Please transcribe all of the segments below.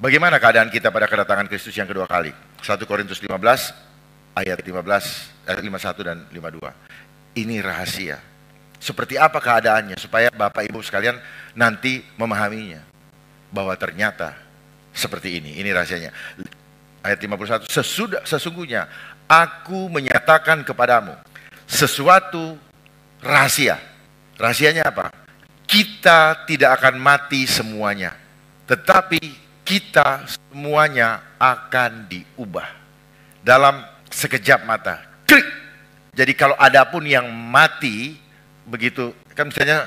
Bagaimana keadaan kita pada kedatangan Kristus yang kedua kali? 1 Korintus 15 ayat 15 ayat 51 dan 52. Ini rahasia. Seperti apa keadaannya supaya Bapak Ibu sekalian nanti memahaminya bahwa ternyata seperti ini. Ini rahasianya. Ayat 51 sesudah sesungguhnya aku menyatakan kepadamu sesuatu rahasia. Rahasianya apa? Kita tidak akan mati semuanya. Tetapi kita semuanya akan diubah dalam sekejap mata. Klik. Jadi kalau ada pun yang mati begitu kan misalnya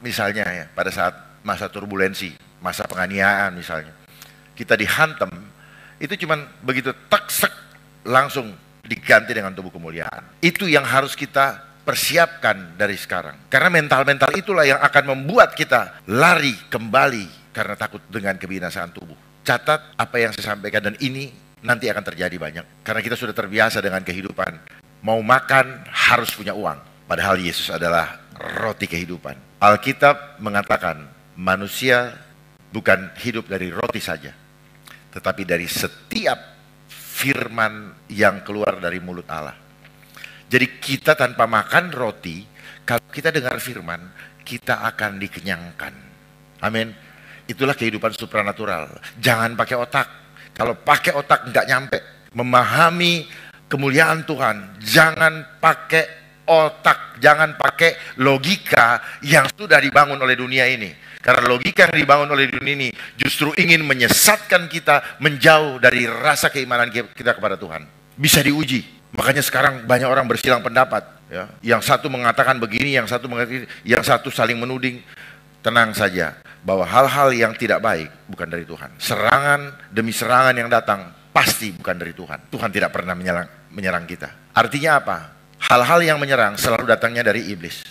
misalnya ya pada saat masa turbulensi, masa penganiayaan misalnya. Kita dihantam itu cuman begitu taksek langsung diganti dengan tubuh kemuliaan. Itu yang harus kita persiapkan dari sekarang. Karena mental-mental itulah yang akan membuat kita lari kembali karena takut dengan kebinasaan tubuh. Catat apa yang saya sampaikan dan ini nanti akan terjadi banyak. Karena kita sudah terbiasa dengan kehidupan. Mau makan harus punya uang. Padahal Yesus adalah roti kehidupan. Alkitab mengatakan manusia bukan hidup dari roti saja. Tetapi dari setiap firman yang keluar dari mulut Allah. Jadi kita tanpa makan roti, kalau kita dengar firman, kita akan dikenyangkan. Amin. Itulah kehidupan supranatural. Jangan pakai otak. Kalau pakai otak nggak nyampe. Memahami kemuliaan Tuhan. Jangan pakai otak, jangan pakai logika yang sudah dibangun oleh dunia ini. Karena logika yang dibangun oleh dunia ini justru ingin menyesatkan kita menjauh dari rasa keimanan kita kepada Tuhan. Bisa diuji. Makanya sekarang banyak orang bersilang pendapat. Ya. Yang satu mengatakan begini, yang satu mengatakan, yang satu saling menuding tenang saja bahwa hal-hal yang tidak baik bukan dari Tuhan. Serangan demi serangan yang datang pasti bukan dari Tuhan. Tuhan tidak pernah menyerang, menyerang kita. Artinya apa? Hal-hal yang menyerang selalu datangnya dari iblis.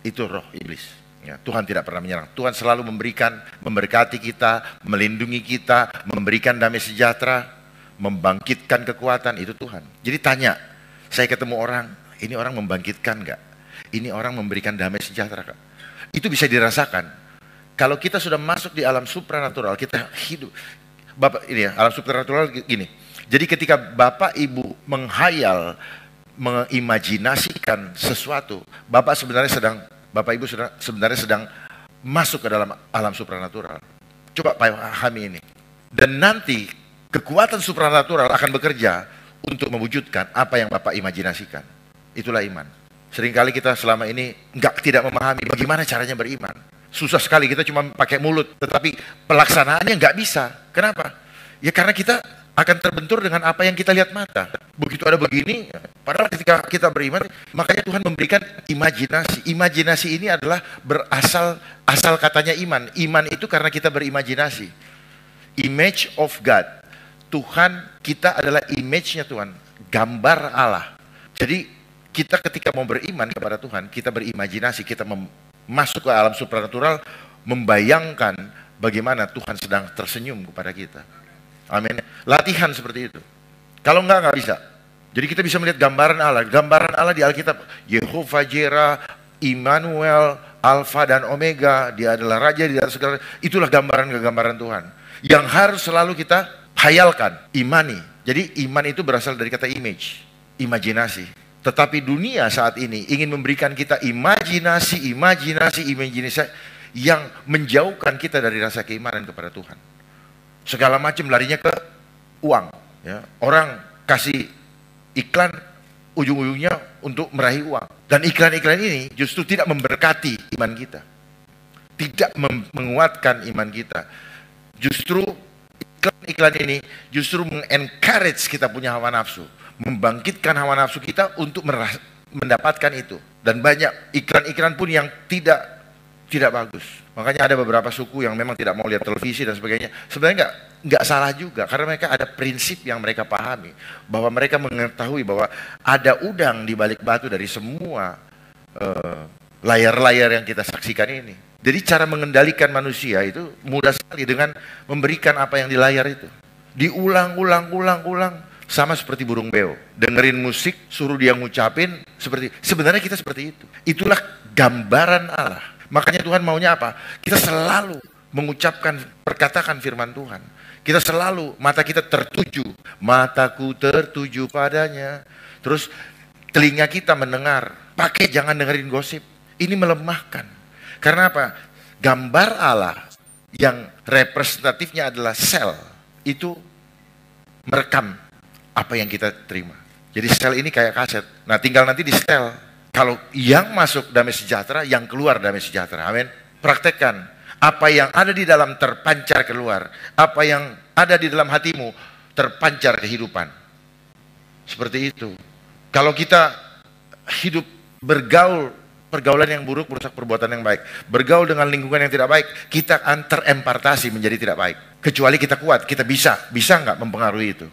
Itu roh iblis. Ya, Tuhan tidak pernah menyerang. Tuhan selalu memberikan, memberkati kita, melindungi kita, memberikan damai sejahtera, membangkitkan kekuatan. Itu Tuhan. Jadi tanya, saya ketemu orang, ini orang membangkitkan enggak? Ini orang memberikan damai sejahtera enggak? Itu bisa dirasakan. Kalau kita sudah masuk di alam supranatural, kita hidup. Bapak ini ya, alam supranatural gini. Jadi ketika Bapak Ibu menghayal, mengimajinasikan sesuatu, Bapak sebenarnya sedang Bapak Ibu sedang, sebenarnya sedang masuk ke dalam alam supranatural. Coba pahami ini. Dan nanti kekuatan supranatural akan bekerja untuk mewujudkan apa yang Bapak imajinasikan. Itulah iman. Seringkali kita selama ini nggak tidak memahami bagaimana caranya beriman. Susah sekali kita cuma pakai mulut, tetapi pelaksanaannya nggak bisa. Kenapa? Ya karena kita akan terbentur dengan apa yang kita lihat mata. Begitu ada begini, padahal ketika kita beriman, makanya Tuhan memberikan imajinasi. Imajinasi ini adalah berasal asal katanya iman. Iman itu karena kita berimajinasi. Image of God. Tuhan kita adalah image-nya Tuhan, gambar Allah. Jadi kita ketika mau beriman kepada Tuhan, kita berimajinasi, kita masuk ke alam supranatural, membayangkan bagaimana Tuhan sedang tersenyum kepada kita. Amin. Latihan seperti itu. Kalau enggak, enggak bisa. Jadi kita bisa melihat gambaran Allah. Gambaran Allah di Alkitab. Yehova Jera, Immanuel, Alpha dan Omega. Dia adalah Raja di atas segala. Itulah gambaran-gambaran Tuhan. Yang harus selalu kita hayalkan. Imani. Jadi iman itu berasal dari kata image. Imajinasi tetapi dunia saat ini ingin memberikan kita imajinasi, imajinasi, imajinasi yang menjauhkan kita dari rasa keimanan kepada Tuhan. Segala macam larinya ke uang. Ya. Orang kasih iklan ujung-ujungnya untuk meraih uang. Dan iklan-iklan ini justru tidak memberkati iman kita. Tidak menguatkan iman kita. Justru iklan-iklan ini justru mengencourage kita punya hawa nafsu membangkitkan hawa nafsu kita untuk mendapatkan itu. Dan banyak iklan-iklan pun yang tidak tidak bagus. Makanya ada beberapa suku yang memang tidak mau lihat televisi dan sebagainya. Sebenarnya nggak nggak salah juga karena mereka ada prinsip yang mereka pahami bahwa mereka mengetahui bahwa ada udang di balik batu dari semua eh, layar-layar uh, layar -layar yang kita saksikan ini. Jadi cara mengendalikan manusia itu mudah sekali dengan memberikan apa yang di layar itu. Diulang-ulang-ulang-ulang sama seperti burung beo. Dengerin musik, suruh dia ngucapin. seperti Sebenarnya kita seperti itu. Itulah gambaran Allah. Makanya Tuhan maunya apa? Kita selalu mengucapkan, perkatakan firman Tuhan. Kita selalu, mata kita tertuju. Mataku tertuju padanya. Terus telinga kita mendengar. Pakai jangan dengerin gosip. Ini melemahkan. Karena apa? Gambar Allah yang representatifnya adalah sel. Itu merekam apa yang kita terima. Jadi sel ini kayak kaset. Nah tinggal nanti di setel. Kalau yang masuk damai sejahtera, yang keluar damai sejahtera. Amin. Praktekkan. Apa yang ada di dalam terpancar keluar. Apa yang ada di dalam hatimu terpancar kehidupan. Seperti itu. Kalau kita hidup bergaul pergaulan yang buruk merusak perbuatan yang baik. Bergaul dengan lingkungan yang tidak baik, kita akan terempartasi menjadi tidak baik. Kecuali kita kuat, kita bisa. Bisa nggak mempengaruhi itu?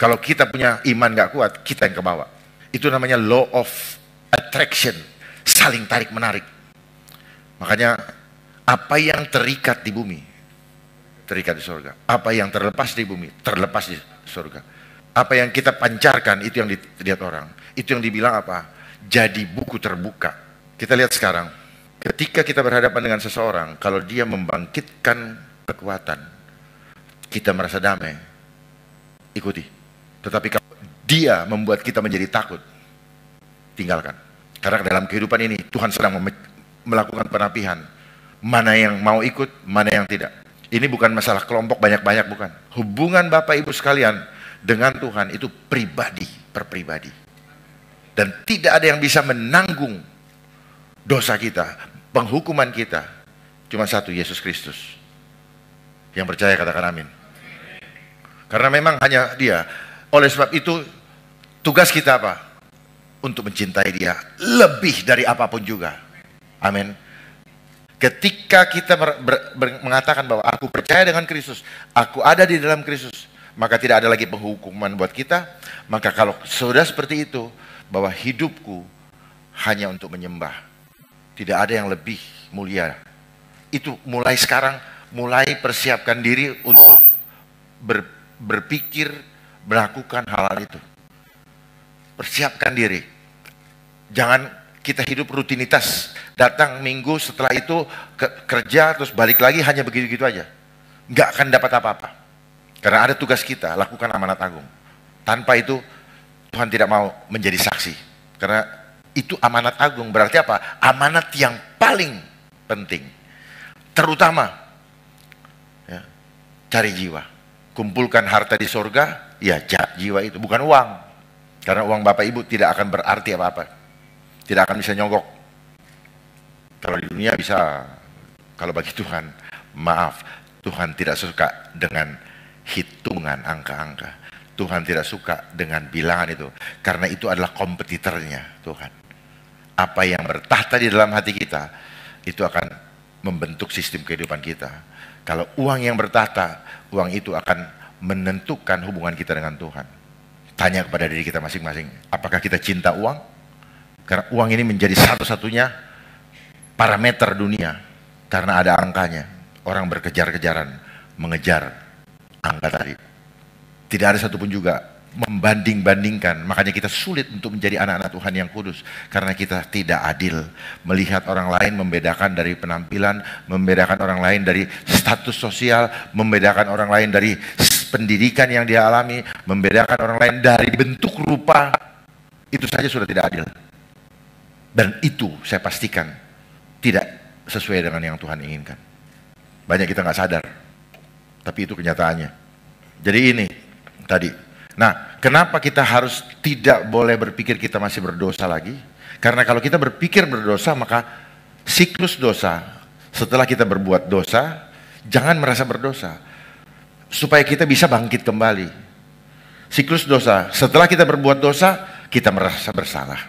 Kalau kita punya iman gak kuat, kita yang kebawa. Itu namanya law of attraction, saling tarik menarik. Makanya apa yang terikat di bumi, terikat di surga. Apa yang terlepas di bumi, terlepas di surga. Apa yang kita pancarkan, itu yang dilihat orang. Itu yang dibilang apa? Jadi buku terbuka. Kita lihat sekarang, ketika kita berhadapan dengan seseorang, kalau dia membangkitkan kekuatan, kita merasa damai. Ikuti. Tetapi kalau dia membuat kita menjadi takut, tinggalkan. Karena dalam kehidupan ini Tuhan sedang melakukan penapihan. Mana yang mau ikut, mana yang tidak. Ini bukan masalah kelompok banyak-banyak, bukan. Hubungan Bapak Ibu sekalian dengan Tuhan itu pribadi, perpribadi. Dan tidak ada yang bisa menanggung dosa kita, penghukuman kita. Cuma satu, Yesus Kristus. Yang percaya katakan amin. Karena memang hanya dia oleh sebab itu, tugas kita apa? Untuk mencintai dia lebih dari apapun juga. Amin. Ketika kita ber, ber, ber, mengatakan bahwa aku percaya dengan Kristus, aku ada di dalam Kristus, maka tidak ada lagi penghukuman buat kita. Maka kalau sudah seperti itu, bahwa hidupku hanya untuk menyembah. Tidak ada yang lebih mulia. Itu mulai sekarang, mulai persiapkan diri untuk ber, berpikir melakukan halal itu. Persiapkan diri. Jangan kita hidup rutinitas. Datang minggu setelah itu ke kerja terus balik lagi hanya begitu begitu aja. Nggak akan dapat apa-apa. Karena ada tugas kita, lakukan amanat agung. Tanpa itu Tuhan tidak mau menjadi saksi. Karena itu amanat agung. Berarti apa? Amanat yang paling penting. Terutama ya, cari jiwa kumpulkan harta di sorga, ya jiwa itu, bukan uang. Karena uang Bapak Ibu tidak akan berarti apa-apa. Tidak akan bisa nyogok. Kalau di dunia bisa, kalau bagi Tuhan, maaf, Tuhan tidak suka dengan hitungan angka-angka. Tuhan tidak suka dengan bilangan itu. Karena itu adalah kompetitornya Tuhan. Apa yang bertahta di dalam hati kita, itu akan membentuk sistem kehidupan kita kalau uang yang bertata, uang itu akan menentukan hubungan kita dengan Tuhan. Tanya kepada diri kita masing-masing, apakah kita cinta uang? Karena uang ini menjadi satu-satunya parameter dunia karena ada angkanya. Orang berkejar-kejaran mengejar angka tadi. Tidak ada satupun juga membanding-bandingkan. Makanya kita sulit untuk menjadi anak-anak Tuhan yang kudus karena kita tidak adil melihat orang lain membedakan dari penampilan, membedakan orang lain dari status sosial, membedakan orang lain dari pendidikan yang dia alami, membedakan orang lain dari bentuk rupa. Itu saja sudah tidak adil. Dan itu saya pastikan tidak sesuai dengan yang Tuhan inginkan. Banyak kita nggak sadar, tapi itu kenyataannya. Jadi ini tadi Nah, kenapa kita harus tidak boleh berpikir kita masih berdosa lagi? Karena kalau kita berpikir berdosa, maka siklus dosa setelah kita berbuat dosa, jangan merasa berdosa. Supaya kita bisa bangkit kembali. Siklus dosa, setelah kita berbuat dosa, kita merasa bersalah.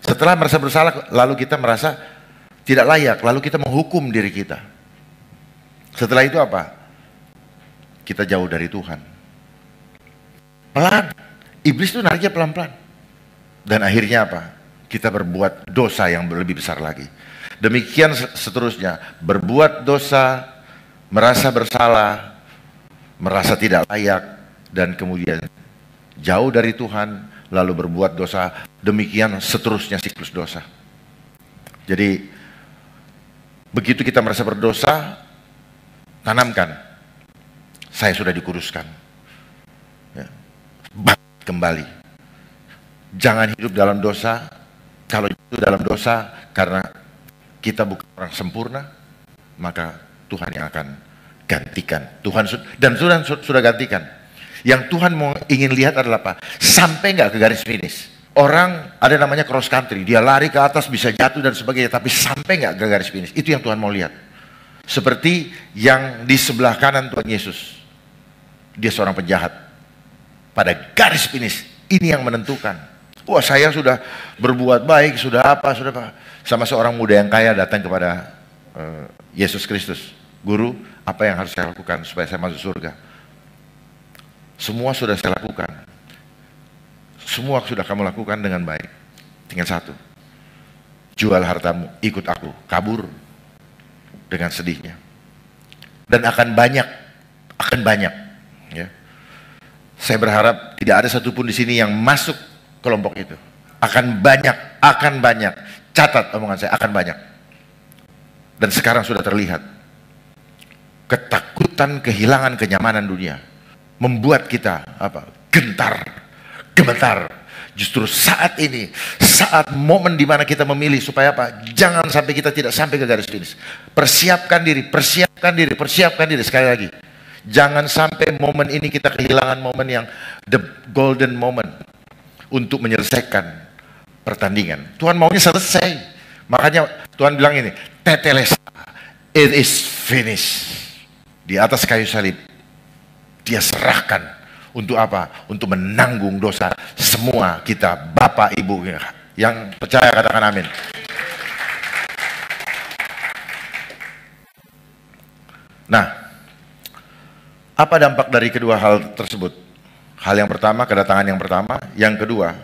Setelah merasa bersalah, lalu kita merasa tidak layak, lalu kita menghukum diri kita. Setelah itu apa? Kita jauh dari Tuhan. Pelan. Iblis itu nariknya pelan-pelan. Dan akhirnya apa? Kita berbuat dosa yang lebih besar lagi. Demikian seterusnya, berbuat dosa, merasa bersalah, merasa tidak layak, dan kemudian jauh dari Tuhan, lalu berbuat dosa. Demikian seterusnya siklus dosa. Jadi, begitu kita merasa berdosa, tanamkan, saya sudah dikuruskan kembali. Jangan hidup dalam dosa, kalau itu dalam dosa karena kita bukan orang sempurna, maka Tuhan yang akan gantikan. Tuhan dan Tuhan sudah gantikan. Yang Tuhan mau ingin lihat adalah apa? Sampai nggak ke garis finish. Orang ada namanya cross country, dia lari ke atas bisa jatuh dan sebagainya, tapi sampai nggak ke garis finish. Itu yang Tuhan mau lihat. Seperti yang di sebelah kanan Tuhan Yesus. Dia seorang penjahat pada garis finish. Ini yang menentukan. Wah saya sudah berbuat baik, sudah apa, sudah apa. Sama seorang muda yang kaya datang kepada uh, Yesus Kristus. Guru, apa yang harus saya lakukan supaya saya masuk surga? Semua sudah saya lakukan. Semua sudah kamu lakukan dengan baik. Tinggal satu. Jual hartamu, ikut aku, kabur dengan sedihnya. Dan akan banyak, akan banyak saya berharap tidak ada satupun di sini yang masuk kelompok itu. Akan banyak, akan banyak. Catat omongan saya, akan banyak. Dan sekarang sudah terlihat. Ketakutan kehilangan kenyamanan dunia membuat kita apa? gentar, gemetar. Justru saat ini, saat momen dimana kita memilih supaya apa? Jangan sampai kita tidak sampai ke garis finish. Persiapkan diri, persiapkan diri, persiapkan diri sekali lagi Jangan sampai momen ini kita kehilangan momen yang the golden moment untuk menyelesaikan pertandingan. Tuhan maunya selesai. Makanya Tuhan bilang ini, teteles, it is finished. Di atas kayu salib, dia serahkan untuk apa? Untuk menanggung dosa semua kita, Bapak, Ibu, yang percaya katakan amin. Nah, apa dampak dari kedua hal tersebut? Hal yang pertama, kedatangan yang pertama. Yang kedua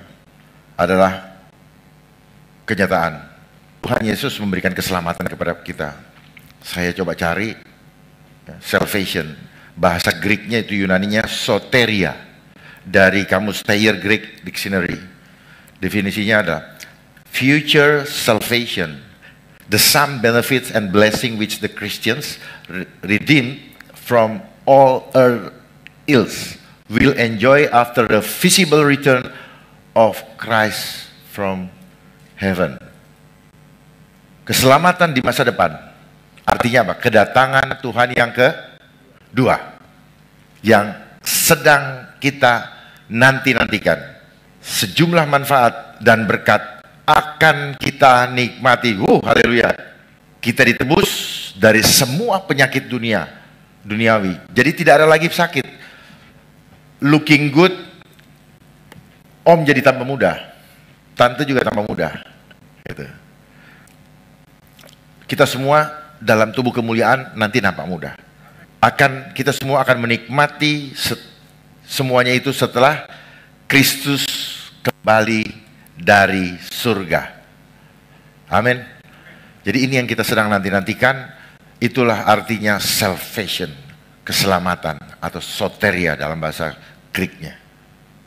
adalah kenyataan. Tuhan Yesus memberikan keselamatan kepada kita. Saya coba cari ya, salvation. Bahasa Greeknya itu Yunaninya soteria. Dari kamus Thayer Greek Dictionary. Definisinya ada future salvation. The sum benefits and blessing which the Christians redeemed from all our ills will enjoy after the visible return of Christ from heaven. Keselamatan di masa depan artinya apa? Kedatangan Tuhan yang kedua yang sedang kita nanti-nantikan. Sejumlah manfaat dan berkat akan kita nikmati. Wuh, haleluya. Kita ditebus dari semua penyakit dunia duniawi. Jadi tidak ada lagi sakit. Looking good, om jadi tambah muda, tante juga tambah muda. Gitu. Kita semua dalam tubuh kemuliaan nanti nampak muda. Akan kita semua akan menikmati set, semuanya itu setelah Kristus kembali dari surga. Amin. Jadi ini yang kita sedang nanti-nantikan Itulah artinya salvation, keselamatan atau soteria dalam bahasa Greeknya.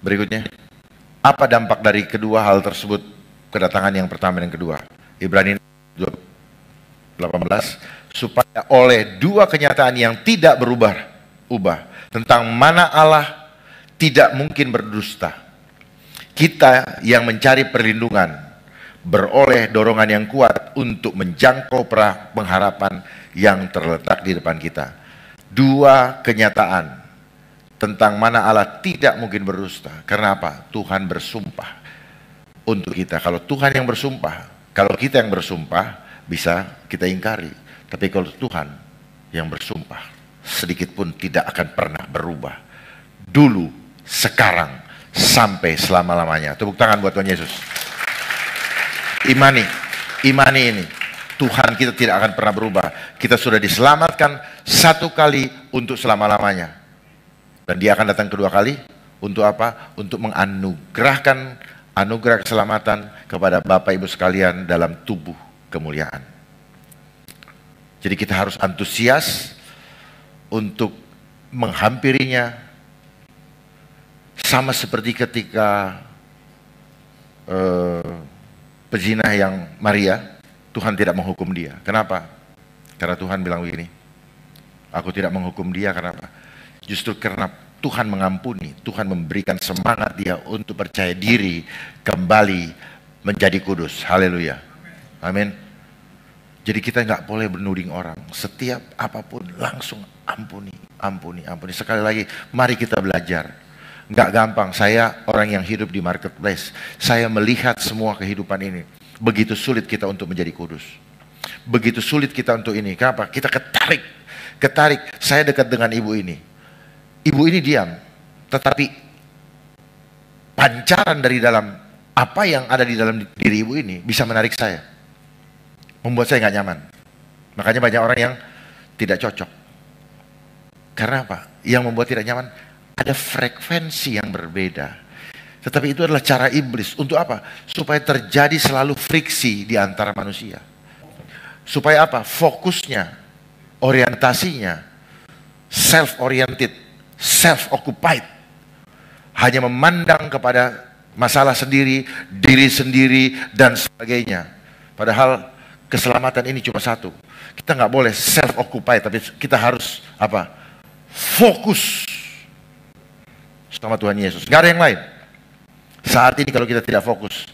Berikutnya, apa dampak dari kedua hal tersebut? Kedatangan yang pertama dan kedua. Ibrani 18 supaya oleh dua kenyataan yang tidak berubah ubah tentang mana Allah tidak mungkin berdusta. Kita yang mencari perlindungan beroleh dorongan yang kuat untuk menjangkau perah pengharapan yang terletak di depan kita. Dua kenyataan tentang mana Allah tidak mungkin berdusta. Karena apa? Tuhan bersumpah untuk kita. Kalau Tuhan yang bersumpah, kalau kita yang bersumpah bisa kita ingkari. Tapi kalau Tuhan yang bersumpah sedikit pun tidak akan pernah berubah. Dulu, sekarang, sampai selama-lamanya. Tepuk tangan buat Tuhan Yesus. Imani, imani ini. Tuhan kita tidak akan pernah berubah. Kita sudah diselamatkan satu kali untuk selama-lamanya. Dan dia akan datang kedua kali untuk apa? Untuk menganugerahkan anugerah keselamatan kepada Bapak Ibu sekalian dalam tubuh kemuliaan. Jadi kita harus antusias untuk menghampirinya sama seperti ketika uh, eh, pezina yang Maria Tuhan tidak menghukum dia. Kenapa? Karena Tuhan bilang begini, aku tidak menghukum dia karena apa? Justru karena Tuhan mengampuni, Tuhan memberikan semangat dia untuk percaya diri kembali menjadi kudus. Haleluya. Amin. Jadi kita nggak boleh menuding orang. Setiap apapun langsung ampuni, ampuni, ampuni. Sekali lagi, mari kita belajar. Nggak gampang, saya orang yang hidup di marketplace. Saya melihat semua kehidupan ini. Begitu sulit kita untuk menjadi kudus. Begitu sulit kita untuk ini. Kenapa? Kita ketarik. Ketarik. Saya dekat dengan ibu ini. Ibu ini diam. Tetapi pancaran dari dalam apa yang ada di dalam diri ibu ini bisa menarik saya. Membuat saya nggak nyaman. Makanya banyak orang yang tidak cocok. Karena apa? Yang membuat tidak nyaman ada frekuensi yang berbeda tetapi itu adalah cara iblis. Untuk apa? Supaya terjadi selalu friksi di antara manusia. Supaya apa? Fokusnya, orientasinya, self-oriented, self-occupied. Hanya memandang kepada masalah sendiri, diri sendiri, dan sebagainya. Padahal keselamatan ini cuma satu. Kita nggak boleh self-occupied, tapi kita harus apa? Fokus sama Tuhan Yesus. Gak ada yang lain saat ini kalau kita tidak fokus.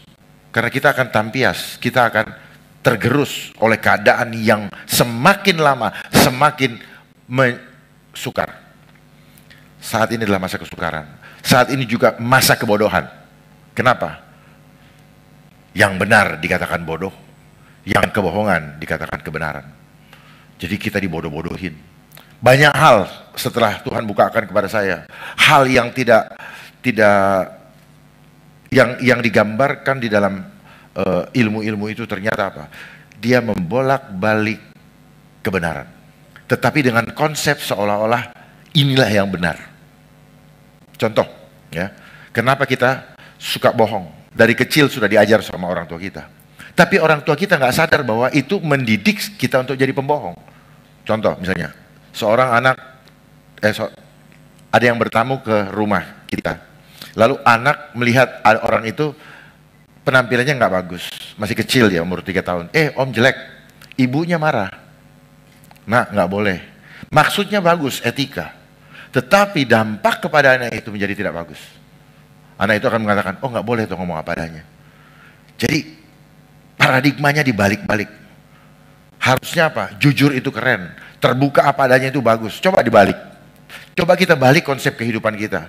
Karena kita akan tampias, kita akan tergerus oleh keadaan yang semakin lama, semakin sukar. Saat ini adalah masa kesukaran. Saat ini juga masa kebodohan. Kenapa? Yang benar dikatakan bodoh, yang kebohongan dikatakan kebenaran. Jadi kita dibodoh-bodohin. Banyak hal setelah Tuhan bukakan kepada saya, hal yang tidak tidak yang yang digambarkan di dalam eh, ilmu-ilmu uh, itu ternyata apa? Dia membolak-balik kebenaran. Tetapi dengan konsep seolah-olah inilah yang benar. Contoh, ya. Kenapa kita suka bohong? Dari kecil sudah diajar sama orang tua kita. Tapi orang tua kita nggak sadar bahwa itu mendidik kita untuk jadi pembohong. Contoh misalnya, seorang anak, eh, so, ada yang bertamu ke rumah kita, Lalu anak melihat orang itu penampilannya nggak bagus, masih kecil ya umur tiga tahun. Eh om jelek, ibunya marah. Nah nggak boleh. Maksudnya bagus, etika. Tetapi dampak kepada anak itu menjadi tidak bagus. Anak itu akan mengatakan, oh nggak boleh tuh ngomong apa adanya. Jadi paradigmanya dibalik-balik. Harusnya apa? Jujur itu keren. Terbuka apa adanya itu bagus. Coba dibalik. Coba kita balik konsep kehidupan kita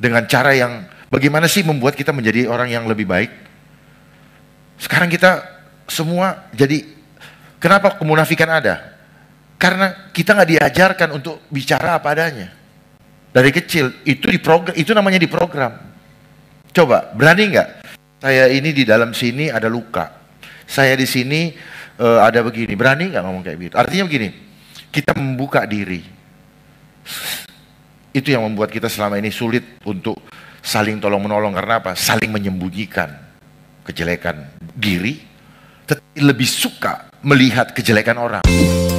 dengan cara yang bagaimana sih membuat kita menjadi orang yang lebih baik? Sekarang kita semua jadi kenapa kemunafikan ada? Karena kita nggak diajarkan untuk bicara apa adanya. Dari kecil itu diprogram, itu namanya diprogram. Coba berani nggak? Saya ini di dalam sini ada luka. Saya di sini uh, ada begini. Berani nggak ngomong kayak gitu? Artinya begini, kita membuka diri itu yang membuat kita selama ini sulit untuk saling tolong-menolong karena apa? Saling menyembunyikan kejelekan diri, tetapi lebih suka melihat kejelekan orang.